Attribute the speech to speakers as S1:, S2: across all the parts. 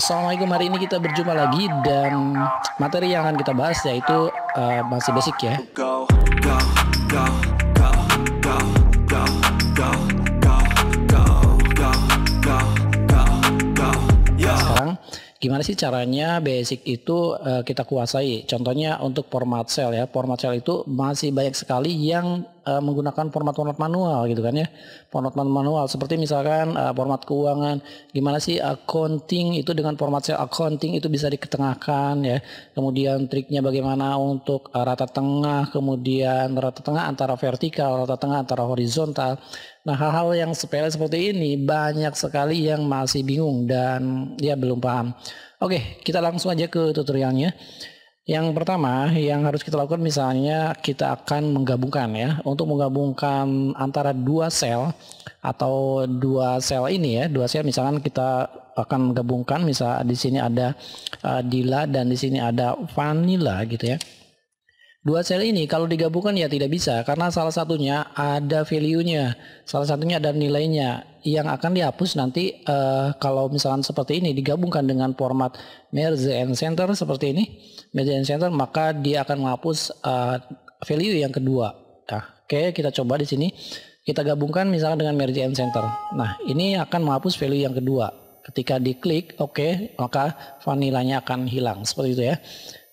S1: Assalamualaikum hari ini kita berjumpa lagi dan materi yang akan kita bahas yaitu uh, masih basic ya. Sekarang gimana sih caranya basic itu uh, kita kuasai? Contohnya untuk format cell ya. Format cell itu masih banyak sekali yang uh, menggunakan format-format manual gitu kan ya. Format manual seperti misalkan uh, format keuangan, gimana sih accounting itu dengan format sel accounting itu bisa diketengahkan ya. Kemudian triknya bagaimana untuk uh, rata tengah, kemudian rata tengah antara vertikal, rata tengah antara horizontal. Nah, hal-hal yang sepele seperti ini banyak sekali yang masih bingung dan ya belum paham. Oke, kita langsung aja ke tutorialnya. Yang pertama yang harus kita lakukan misalnya kita akan menggabungkan ya untuk menggabungkan antara dua sel atau dua sel ini ya dua sel misalkan kita akan menggabungkan misal di sini ada uh, dila dan di sini ada vanilla gitu ya. Dua sel ini kalau digabungkan ya tidak bisa karena salah satunya ada value-nya, salah satunya ada nilainya yang akan dihapus nanti uh, kalau misalkan seperti ini digabungkan dengan format merge and center seperti ini merge and center maka dia akan menghapus uh, value yang kedua nah, oke okay, kita coba di sini kita gabungkan misalkan dengan merge and center nah ini akan menghapus value yang kedua ketika diklik oke okay, maka vanilanya akan hilang seperti itu ya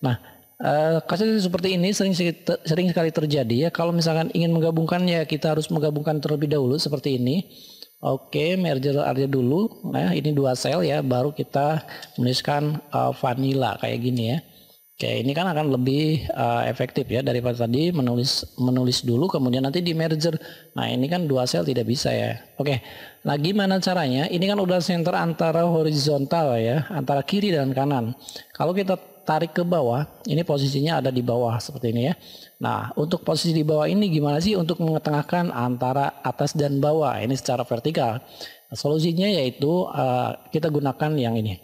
S1: nah Uh, kasus seperti ini sering sering sekali terjadi ya. Kalau misalkan ingin menggabungkannya, kita harus menggabungkan terlebih dahulu seperti ini. Oke, merger aja dulu. Nah, ini dua sel ya, baru kita menuliskan uh, vanilla kayak gini ya. Oke, ini kan akan lebih uh, efektif ya daripada tadi menulis menulis dulu kemudian nanti di merger. Nah, ini kan dua sel tidak bisa ya. Oke. Nah, gimana caranya? Ini kan udah center antara horizontal ya, antara kiri dan kanan. Kalau kita tarik ke bawah, ini posisinya ada di bawah seperti ini ya. Nah, untuk posisi di bawah ini gimana sih untuk mengetengahkan antara atas dan bawah? Ini secara vertikal. Nah, solusinya yaitu uh, kita gunakan yang ini.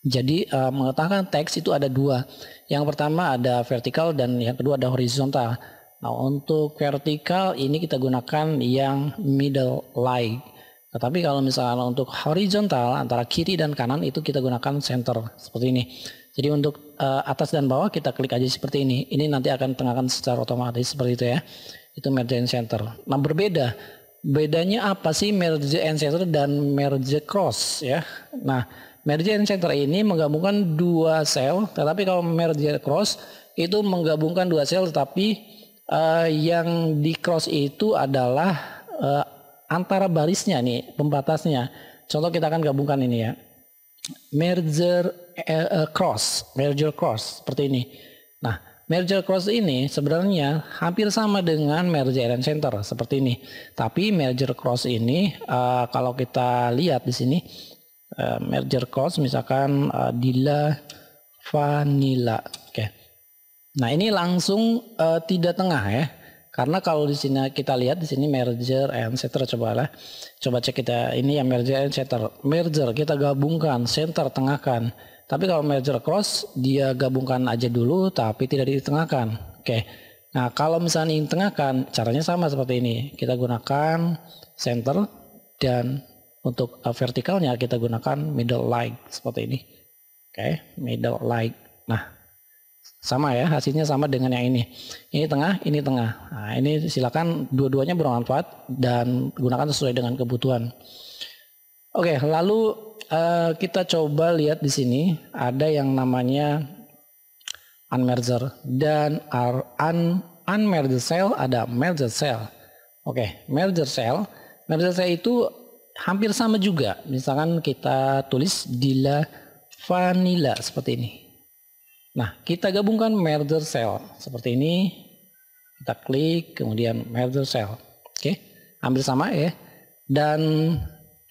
S1: Jadi uh, eh, mengetahkan teks itu ada dua. Yang pertama ada vertikal dan yang kedua ada horizontal. Nah, untuk vertikal ini kita gunakan yang middle line. Tetapi kalau misalnya untuk horizontal antara kiri dan kanan itu kita gunakan center seperti ini. Jadi untuk uh, atas dan bawah kita klik aja seperti ini. Ini nanti akan tengahkan secara otomatis seperti itu ya. Itu merge and center. Nah berbeda. Bedanya apa sih merge and center dan merge cross ya. Nah merge and center ini menggabungkan dua sel. Tetapi kalau merge cross itu menggabungkan dua sel tetapi uh, yang di cross itu adalah uh, antara barisnya nih pembatasnya. Contoh kita akan gabungkan ini ya. Merger eh, eh, cross, merger cross seperti ini. Nah, merger cross ini sebenarnya hampir sama dengan merger and center seperti ini. Tapi merger cross ini uh, kalau kita lihat di sini uh, merger cross misalkan uh, Dila Vanilla. Oke. Okay. Nah, ini langsung uh, tidak tengah ya. Karena kalau di sini kita lihat di sini merger and center coba lah, Coba cek kita ini yang merger and center. Merger kita gabungkan, center tengahkan. Tapi kalau merger cross dia gabungkan aja dulu tapi tidak ditengahkan. Oke. Nah, kalau misalnya ingin tengahkan, caranya sama seperti ini. Kita gunakan center dan untuk uh, vertikalnya kita gunakan middle line seperti ini. Oke, middle line. Nah, sama ya, hasilnya sama dengan yang ini. Ini tengah, ini tengah. Nah, ini silakan dua-duanya bermanfaat dan gunakan sesuai dengan kebutuhan. Oke, lalu uh, kita coba lihat di sini ada yang namanya unmerger dan un unmerged cell ada merger cell. Oke, merger cell. Merger cell itu hampir sama juga. Misalkan kita tulis dila vanilla seperti ini. Nah, kita gabungkan merger cell seperti ini. Kita klik, kemudian merger cell. Oke, hampir sama ya. Dan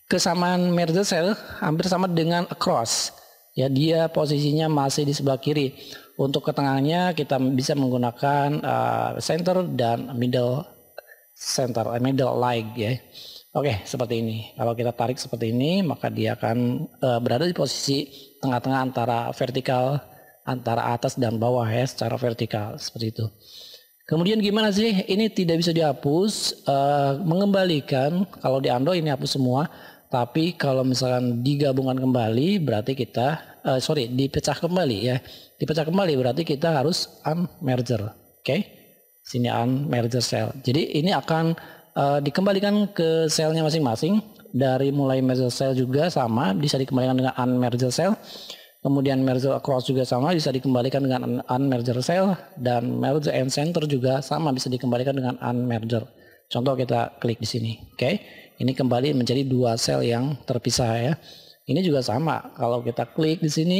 S1: kesamaan merger cell hampir sama dengan across. Ya, dia posisinya masih di sebelah kiri. Untuk ketengahnya kita bisa menggunakan uh, center dan middle center, eh, middle like ya. Oke, seperti ini. Kalau kita tarik seperti ini, maka dia akan uh, berada di posisi tengah-tengah antara vertikal antara atas dan bawah ya secara vertikal seperti itu. Kemudian gimana sih ini tidak bisa dihapus uh, mengembalikan kalau di Android ini hapus semua tapi kalau misalkan digabungkan kembali berarti kita uh, sorry dipecah kembali ya dipecah kembali berarti kita harus un merger oke okay? sini merger cell jadi ini akan uh, dikembalikan ke selnya masing-masing dari mulai merger cell juga sama bisa dikembalikan dengan un merger cell Kemudian merger across juga sama bisa dikembalikan dengan unmerger sale dan merger and center juga sama bisa dikembalikan dengan unmerger. Contoh kita klik di sini, oke? Okay? Ini kembali menjadi dua sel yang terpisah ya. Ini juga sama kalau kita klik di sini,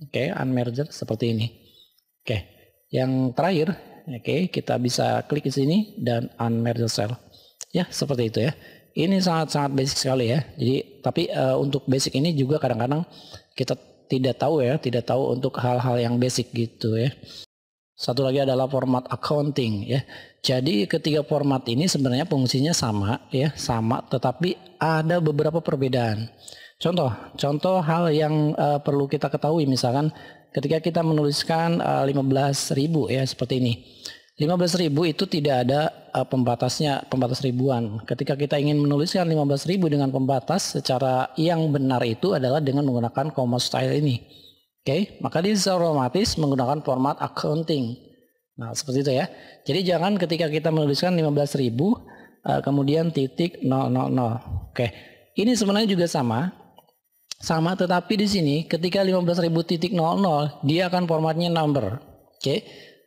S1: oke? Okay, unmerger seperti ini, oke? Okay. Yang terakhir, oke? Okay, kita bisa klik di sini dan unmerger sel. Ya seperti itu ya ini sangat-sangat basic sekali ya. Jadi tapi uh, untuk basic ini juga kadang-kadang kita tidak tahu ya, tidak tahu untuk hal-hal yang basic gitu ya. Satu lagi adalah format accounting ya. Jadi ketiga format ini sebenarnya fungsinya sama ya, sama tetapi ada beberapa perbedaan. Contoh, contoh hal yang uh, perlu kita ketahui misalkan ketika kita menuliskan uh, eh, 15.000 ya seperti ini. 15 ribu itu tidak ada uh, pembatasnya, pembatas ribuan. Ketika kita ingin menuliskan 15 ribu dengan pembatas, secara yang benar itu adalah dengan menggunakan comma style ini. Oke, okay? maka di secara otomatis menggunakan format accounting. Nah, seperti itu ya. Jadi jangan ketika kita menuliskan 15 ribu, uh, kemudian titik 000. Oke, okay. ini sebenarnya juga sama. Sama, tetapi di sini ketika 15 ribu titik 00, dia akan formatnya number. Oke, okay?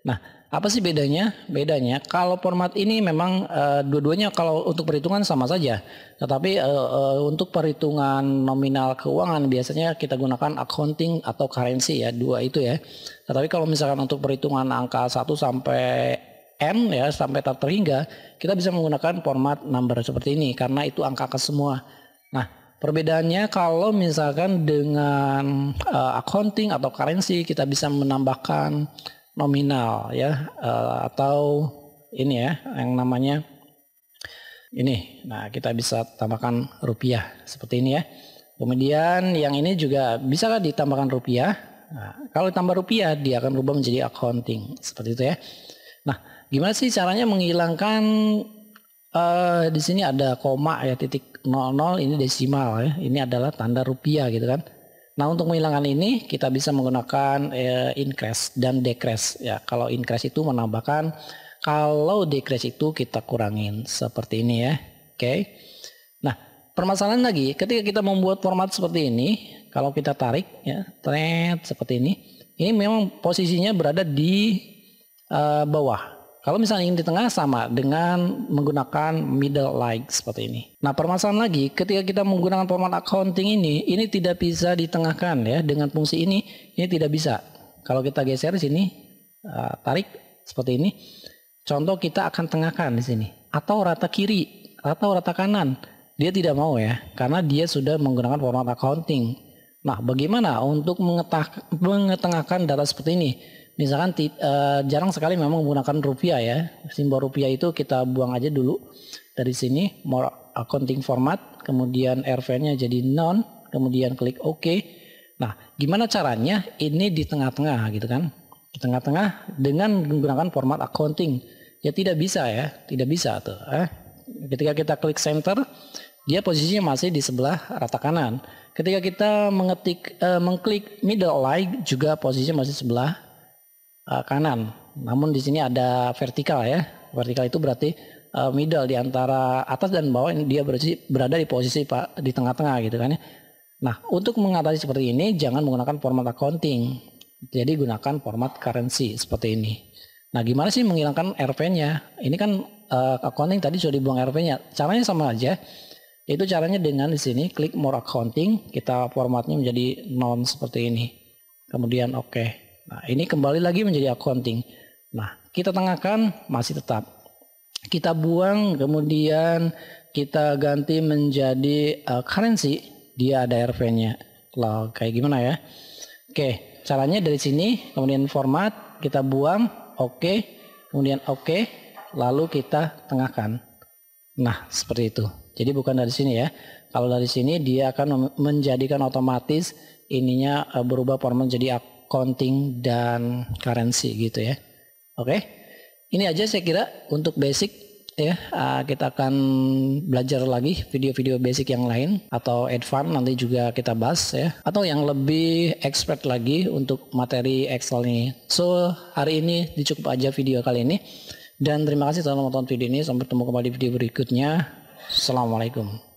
S1: nah apa sih bedanya? Bedanya kalau format ini memang uh, dua-duanya kalau untuk perhitungan sama saja. Tetapi uh, uh, untuk perhitungan nominal keuangan biasanya kita gunakan accounting atau currency ya, dua itu ya. Tetapi kalau misalkan untuk perhitungan angka 1 sampai N ya sampai tak terhingga, kita bisa menggunakan format number seperti ini karena itu angka ke semua. Nah, Perbedaannya kalau misalkan dengan uh, accounting atau currency kita bisa menambahkan nominal ya uh, atau ini ya yang namanya ini. Nah, kita bisa tambahkan rupiah seperti ini ya. Kemudian yang ini juga bisa ditambahkan rupiah. Nah, kalau tambah rupiah dia akan berubah menjadi accounting seperti itu ya. Nah, gimana sih caranya menghilangkan uh, di sini ada koma ya titik 00 ini desimal ya. Ini adalah tanda rupiah gitu kan. Nah untuk menghilangkan ini kita bisa menggunakan eh, increase dan decrease ya. Kalau increase itu menambahkan, kalau decrease itu kita kurangin seperti ini ya. Oke. Nah permasalahan lagi ketika kita membuat format seperti ini, kalau kita tarik ya, tret seperti ini, ini memang posisinya berada di eh, bawah kalau misalnya ingin di tengah sama dengan menggunakan middle like seperti ini. Nah permasalahan lagi ketika kita menggunakan format accounting ini, ini tidak bisa ditengahkan ya dengan fungsi ini, ini tidak bisa. Kalau kita geser di sini, eh, tarik seperti ini, contoh kita akan tengahkan di sini atau rata kiri atau rata kanan. Dia tidak mau ya karena dia sudah menggunakan format accounting. Nah bagaimana untuk mengetengahkan data seperti ini? misalkan uh, jarang sekali memang menggunakan rupiah ya. Simbol rupiah itu kita buang aja dulu dari sini more accounting format, kemudian RV-nya jadi non, kemudian klik OK. Nah, gimana caranya? Ini di tengah-tengah gitu kan? Di tengah-tengah dengan menggunakan format accounting. Ya tidak bisa ya, tidak bisa tuh. Eh. Ketika kita klik center, dia posisinya masih di sebelah rata kanan. Ketika kita mengetik, uh, mengklik middle line juga posisinya masih sebelah uh, kanan. Namun di sini ada vertikal ya. Vertikal itu berarti uh, middle di antara atas dan bawah dia berada di posisi pak di tengah-tengah gitu kan ya. Nah untuk mengatasi seperti ini jangan menggunakan format accounting. Jadi gunakan format currency seperti ini. Nah gimana sih menghilangkan RV-nya? Ini kan uh, accounting tadi sudah dibuang RV-nya. Caranya sama aja. Itu caranya dengan di sini klik more accounting, kita formatnya menjadi non seperti ini. Kemudian oke. Okay. Nah, ini kembali lagi menjadi accounting. Nah, kita tengahkan masih tetap. Kita buang kemudian kita ganti menjadi uh, currency, dia ada RV-nya. Kalau kayak gimana ya? Oke, caranya dari sini, kemudian format, kita buang, oke, okay, kemudian oke, okay, lalu kita tengahkan. Nah, seperti itu. Jadi bukan dari sini ya. Kalau dari sini dia akan menjadikan otomatis ininya eh, berubah format jadi counting dan currency gitu ya. Oke. Okay? Ini aja saya kira untuk basic ya. Ah, kita akan belajar lagi video-video basic yang lain atau advance nanti juga kita bahas ya. Atau yang lebih expert lagi untuk materi Excel ini. So, hari ini dicukup aja video kali ini. Dan terima kasih telah menonton video ini. Sampai ketemu kembali di video berikutnya. Assalamualaikum.